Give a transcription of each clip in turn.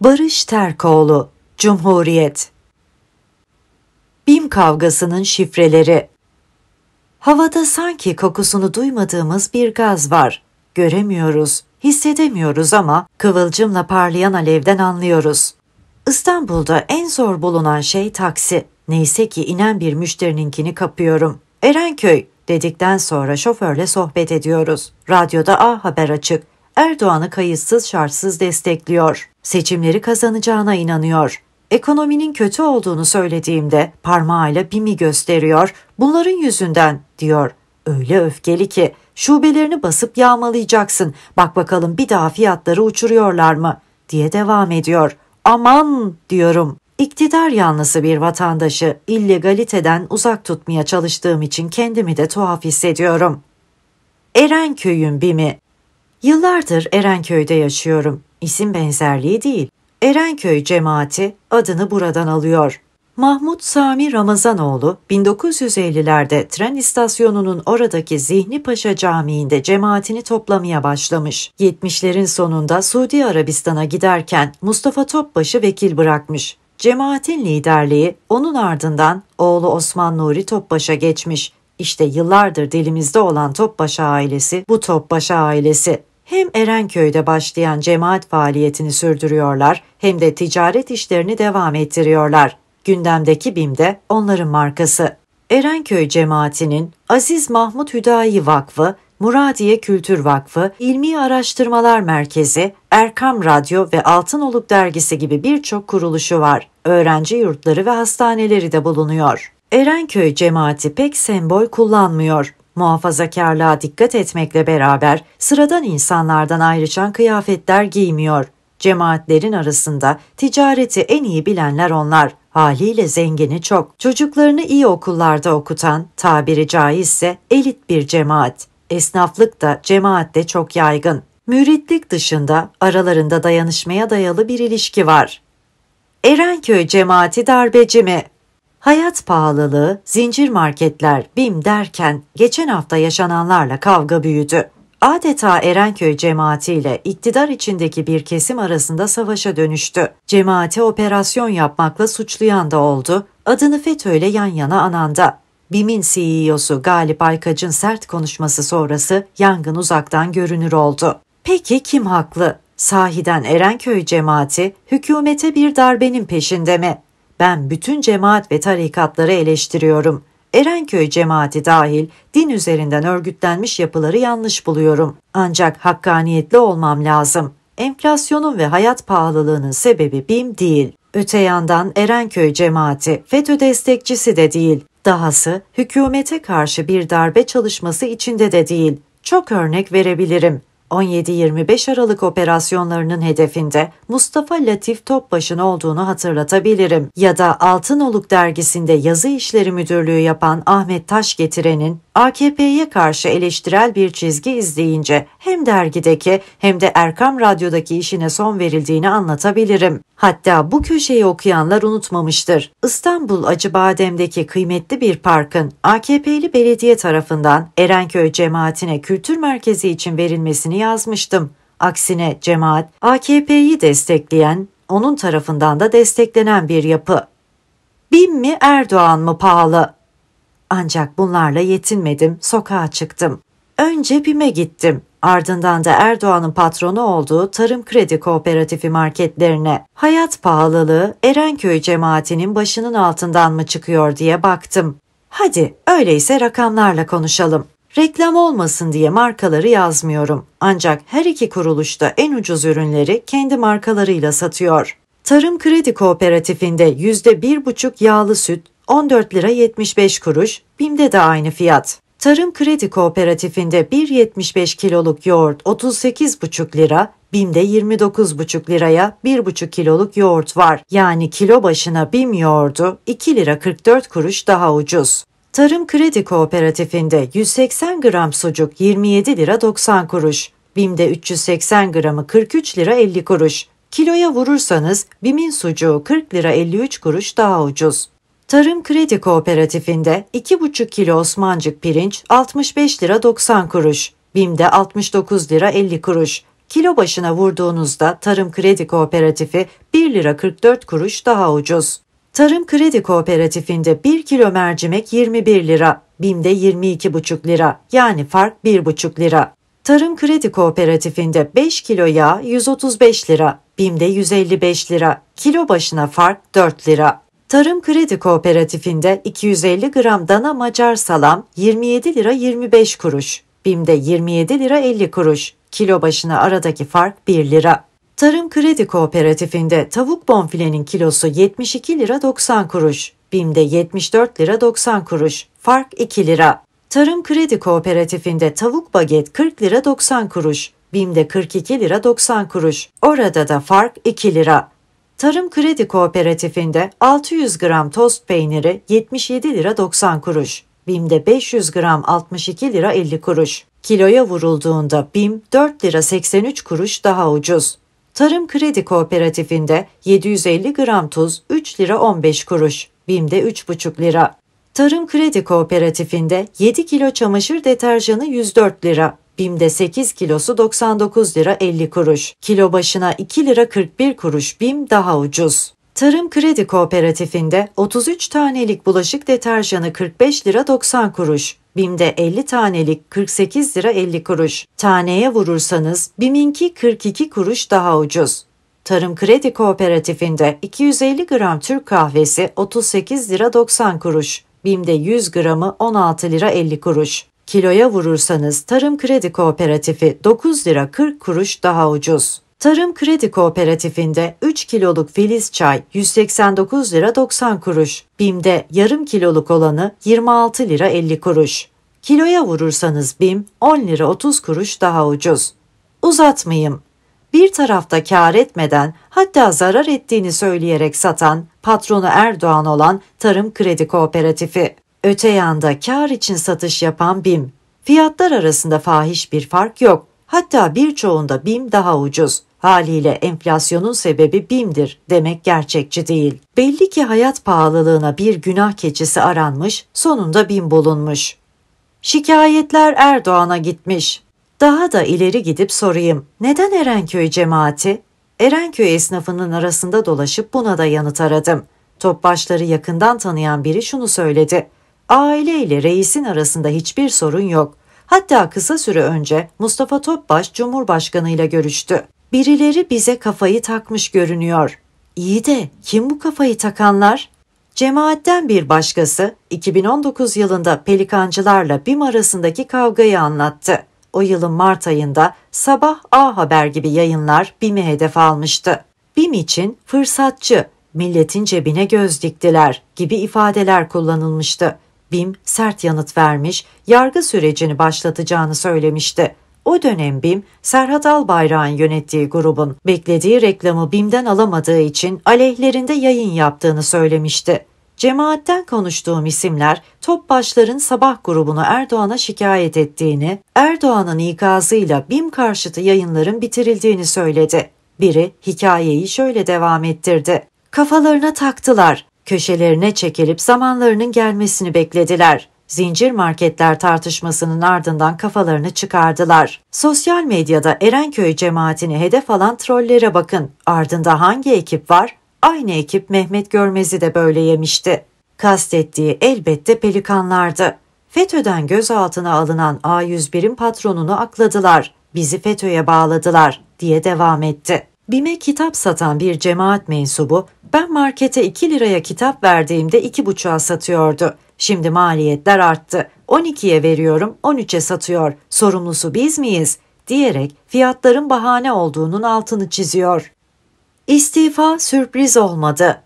Barış Terkoğlu, Cumhuriyet BİM kavgasının şifreleri Havada sanki kokusunu duymadığımız bir gaz var. Göremiyoruz, hissedemiyoruz ama kıvılcımla parlayan alevden anlıyoruz. İstanbul'da en zor bulunan şey taksi. Neyse ki inen bir müşterininkini kapıyorum. Erenköy dedikten sonra şoförle sohbet ediyoruz. Radyoda A Haber açık. Erdoğan'ı kayıtsız şartsız destekliyor seçimleri kazanacağına inanıyor. Ekonominin kötü olduğunu söylediğimde parmağıyla bimi gösteriyor. Bunların yüzünden diyor. Öyle öfkeli ki şubelerini basıp yağmalayacaksın. Bak bakalım bir daha fiyatları uçuruyorlar mı diye devam ediyor. Aman diyorum. İktidar yanlısı bir vatandaşı illegaliteden uzak tutmaya çalıştığım için kendimi de tuhaf hissediyorum. Erenköy'ün bimi Yıllardır Erenköy'de yaşıyorum. İsim benzerliği değil. Erenköy cemaati adını buradan alıyor. Mahmut Sami Ramazanoğlu 1950'lerde tren istasyonunun oradaki Zihni Paşa Camii'nde cemaatini toplamaya başlamış. 70'lerin sonunda Suudi Arabistan'a giderken Mustafa Topbaş'ı vekil bırakmış. Cemaatin liderliği onun ardından oğlu Osman Nuri Topbaş'a geçmiş. İşte yıllardır dilimizde olan Topbaşa ailesi bu Topbaşa ailesi hem Erenköy'de başlayan cemaat faaliyetini sürdürüyorlar hem de ticaret işlerini devam ettiriyorlar. Gündemdeki BİM de onların markası. Erenköy cemaatinin Aziz Mahmut Hüdayi Vakfı, Muradiye Kültür Vakfı, İlmi Araştırmalar Merkezi, Erkam Radyo ve Altın Altınoluk Dergisi gibi birçok kuruluşu var. Öğrenci yurtları ve hastaneleri de bulunuyor. Erenköy cemaati pek sembol kullanmıyor. Muhafazakarlığa dikkat etmekle beraber sıradan insanlardan ayrışan kıyafetler giymiyor. Cemaatlerin arasında ticareti en iyi bilenler onlar. Haliyle zengini çok. Çocuklarını iyi okullarda okutan, tabiri caizse elit bir cemaat. Esnaflık da cemaatte çok yaygın. Müritlik dışında aralarında dayanışmaya dayalı bir ilişki var. Erenköy cemaati darbeci mi? Hayat pahalılığı, zincir marketler, BİM derken geçen hafta yaşananlarla kavga büyüdü. Adeta Erenköy cemaatiyle iktidar içindeki bir kesim arasında savaşa dönüştü. Cemaati operasyon yapmakla suçlayan da oldu, adını fetöyle yan yana ananda. BİM'in CEO'su Galip Aykaç'ın sert konuşması sonrası yangın uzaktan görünür oldu. Peki kim haklı? Sahiden Erenköy cemaati hükümete bir darbenin peşinde mi? Ben bütün cemaat ve tarikatları eleştiriyorum. Erenköy cemaati dahil din üzerinden örgütlenmiş yapıları yanlış buluyorum. Ancak hakkaniyetli olmam lazım. Enflasyonun ve hayat pahalılığının sebebi BİM değil. Öte yandan Erenköy cemaati FETÖ destekçisi de değil. Dahası hükümete karşı bir darbe çalışması içinde de değil. Çok örnek verebilirim. 17-25 Aralık operasyonlarının hedefinde Mustafa Latif Topbaş'ın olduğunu hatırlatabilirim. Ya da Altınoluk dergisinde yazı işleri müdürlüğü yapan Ahmet Taş getirenin AKP'ye karşı eleştirel bir çizgi izleyince hem dergideki hem de Erkam Radyo'daki işine son verildiğini anlatabilirim. Hatta bu köşeyi okuyanlar unutmamıştır. İstanbul Acıbadem'deki kıymetli bir parkın AKP'li belediye tarafından Erenköy cemaatine kültür merkezi için verilmesini yazmıştım. Aksine cemaat AKP'yi destekleyen, onun tarafından da desteklenen bir yapı. Bin mi Erdoğan mı pahalı? Ancak bunlarla yetinmedim, sokağa çıktım. Önce BİM'e gittim. Ardından da Erdoğan'ın patronu olduğu Tarım Kredi Kooperatifi marketlerine hayat pahalılığı Erenköy cemaatinin başının altından mı çıkıyor diye baktım. Hadi öyleyse rakamlarla konuşalım. Reklam olmasın diye markaları yazmıyorum. Ancak her iki kuruluşta en ucuz ürünleri kendi markalarıyla satıyor. Tarım Kredi Kooperatifinde %1,5 yağlı süt, 14 lira 75 kuruş, BİM'de de aynı fiyat. Tarım Kredi Kooperatifinde 1.75 kiloluk yoğurt 38,5 lira, BİM'de 29,5 liraya 1,5 kiloluk yoğurt var. Yani kilo başına BİM yoğurdu 2 lira 44 kuruş daha ucuz. Tarım Kredi Kooperatifinde 180 gram sucuk 27 lira 90 kuruş, BİM'de 380 gramı 43 lira 50 kuruş. Kiloya vurursanız BİM'in sucuğu 40 lira 53 kuruş daha ucuz. Tarım Kredi Kooperatifinde 2,5 kilo Osmancık pirinç 65 lira 90 kuruş, BİM'de 69 lira 50 kuruş. Kilo başına vurduğunuzda Tarım Kredi Kooperatifi 1 lira 44 kuruş daha ucuz. Tarım Kredi Kooperatifinde 1 kilo mercimek 21 lira, BİM'de 22,5 lira yani fark 1,5 lira. Tarım Kredi Kooperatifinde 5 kilo yağ 135 lira, BİM'de 155 lira, kilo başına fark 4 lira. Tarım Kredi Kooperatifinde 250 gram dana Macar salam 27 lira 25 kuruş, BİM'de 27 lira 50 kuruş, kilo başına aradaki fark 1 lira. Tarım Kredi Kooperatifinde tavuk bonfilenin kilosu 72 lira 90 kuruş, BİM'de 74 lira 90 kuruş, fark 2 lira. Tarım Kredi Kooperatifinde tavuk baget 40 lira 90 kuruş, BİM'de 42 lira 90 kuruş, orada da fark 2 lira. Tarım Kredi Kooperatifinde 600 gram tost peyniri 77 lira 90 kuruş, BİM'de 500 gram 62 lira 50 kuruş. Kiloya vurulduğunda BİM 4 lira 83 kuruş daha ucuz. Tarım Kredi Kooperatifinde 750 gram tuz 3 lira 15 kuruş, BİM'de 3,5 lira. Tarım Kredi Kooperatifinde 7 kilo çamaşır deterjanı 104 lira, BİM'de 8 kilosu 99 lira 50 kuruş. Kilo başına 2 lira 41 kuruş BİM daha ucuz. Tarım Kredi Kooperatifinde 33 tanelik bulaşık deterjanı 45 lira 90 kuruş, BİM'de 50 tanelik 48 lira 50 kuruş. Taneye vurursanız BİM'inki 42 kuruş daha ucuz. Tarım Kredi Kooperatifinde 250 gram Türk kahvesi 38 lira 90 kuruş, BİM'de 100 gramı 16 lira 50 kuruş. Kiloya vurursanız Tarım Kredi Kooperatifi 9 lira 40 kuruş daha ucuz. Tarım Kredi Kooperatifinde 3 kiloluk filiz çay 189 lira 90 kuruş. BİM'de yarım kiloluk olanı 26 lira 50 kuruş. Kiloya vurursanız BİM 10 lira 30 kuruş daha ucuz. Uzatmayayım. Bir tarafta kar etmeden hatta zarar ettiğini söyleyerek satan patronu Erdoğan olan Tarım Kredi Kooperatifi. Öte yanda kar için satış yapan BİM. Fiyatlar arasında fahiş bir fark yok. Hatta birçoğunda BİM daha ucuz. Haliyle enflasyonun sebebi BİM'dir demek gerçekçi değil. Belli ki hayat pahalılığına bir günah keçisi aranmış, sonunda BİM bulunmuş. Şikayetler Erdoğan'a gitmiş. Daha da ileri gidip sorayım. Neden Erenköy cemaati? Erenköy esnafının arasında dolaşıp buna da yanıt aradım. Topbaşları yakından tanıyan biri şunu söyledi. Aile ile reisin arasında hiçbir sorun yok. Hatta kısa süre önce Mustafa Topbaş Cumhurbaşkanı ile görüştü. Birileri bize kafayı takmış görünüyor. İyi de kim bu kafayı takanlar? Cemaatten bir başkası 2019 yılında pelikancılarla BİM arasındaki kavgayı anlattı. O yılın Mart ayında sabah A Haber gibi yayınlar BİM'i hedef almıştı. BİM için fırsatçı, milletin cebine göz diktiler gibi ifadeler kullanılmıştı. BİM sert yanıt vermiş, yargı sürecini başlatacağını söylemişti. O dönem BİM, Serhat Albayrak'ın yönettiği grubun beklediği reklamı BİM'den alamadığı için aleyhlerinde yayın yaptığını söylemişti. Cemaatten konuştuğum isimler Topbaşların Sabah grubunu Erdoğan'a şikayet ettiğini, Erdoğan'ın ikazıyla BİM karşıtı yayınların bitirildiğini söyledi. Biri hikayeyi şöyle devam ettirdi. Kafalarına taktılar. Köşelerine çekilip zamanlarının gelmesini beklediler. Zincir marketler tartışmasının ardından kafalarını çıkardılar. Sosyal medyada Erenköy cemaatini hedef alan trollere bakın. Ardında hangi ekip var? Aynı ekip Mehmet Görmez'i de böyle yemişti. Kastettiği elbette pelikanlardı. FETÖ'den gözaltına alınan A101'in patronunu akladılar. Bizi FETÖ'ye bağladılar diye devam etti. BİM'e kitap satan bir cemaat mensubu, ben markete 2 liraya kitap verdiğimde 2,5'a satıyordu. Şimdi maliyetler arttı. 12'ye veriyorum, 13'e satıyor. Sorumlusu biz miyiz? diyerek fiyatların bahane olduğunun altını çiziyor. İstifa sürpriz olmadı.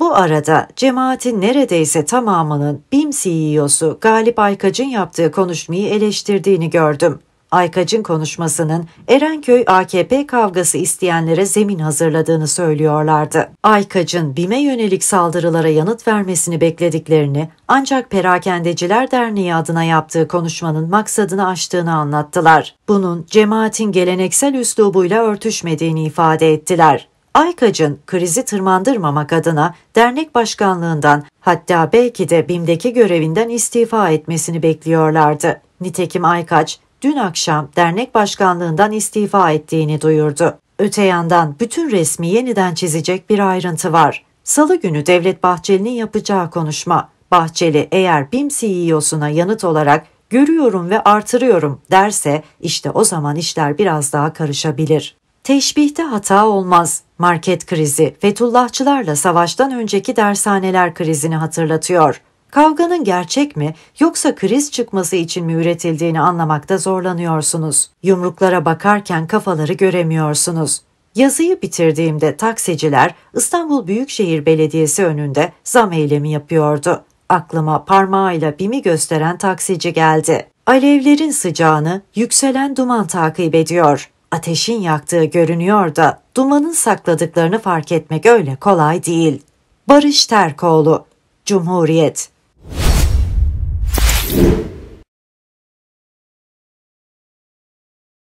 Bu arada cemaatin neredeyse tamamının BİM CEO'su Galip Aykac'ın yaptığı konuşmayı eleştirdiğini gördüm. Aykacın konuşmasının Erenköy AKP kavgası isteyenlere zemin hazırladığını söylüyorlardı. Aykacın BİM'e yönelik saldırılara yanıt vermesini beklediklerini ancak Perakendeciler Derneği adına yaptığı konuşmanın maksadını aştığını anlattılar. Bunun cemaatin geleneksel üslubuyla örtüşmediğini ifade ettiler. Aykacın krizi tırmandırmamak adına dernek başkanlığından hatta belki de BİM'deki görevinden istifa etmesini bekliyorlardı. Nitekim Aykac dün akşam dernek başkanlığından istifa ettiğini duyurdu. Öte yandan bütün resmi yeniden çizecek bir ayrıntı var. Salı günü Devlet Bahçeli'nin yapacağı konuşma. Bahçeli eğer BİM CEO'suna yanıt olarak görüyorum ve artırıyorum derse işte o zaman işler biraz daha karışabilir. Teşbihte hata olmaz. Market krizi Fethullahçılarla savaştan önceki dershaneler krizini hatırlatıyor. Kavganın gerçek mi yoksa kriz çıkması için mi üretildiğini anlamakta zorlanıyorsunuz. Yumruklara bakarken kafaları göremiyorsunuz. Yazıyı bitirdiğimde taksiciler İstanbul Büyükşehir Belediyesi önünde zam eylemi yapıyordu. Aklıma parmağıyla bimi gösteren taksici geldi. Alevlerin sıcağını yükselen duman takip ediyor. Ateşin yaktığı görünüyor da dumanın sakladıklarını fark etmek öyle kolay değil. Barış Terkoğlu, Cumhuriyet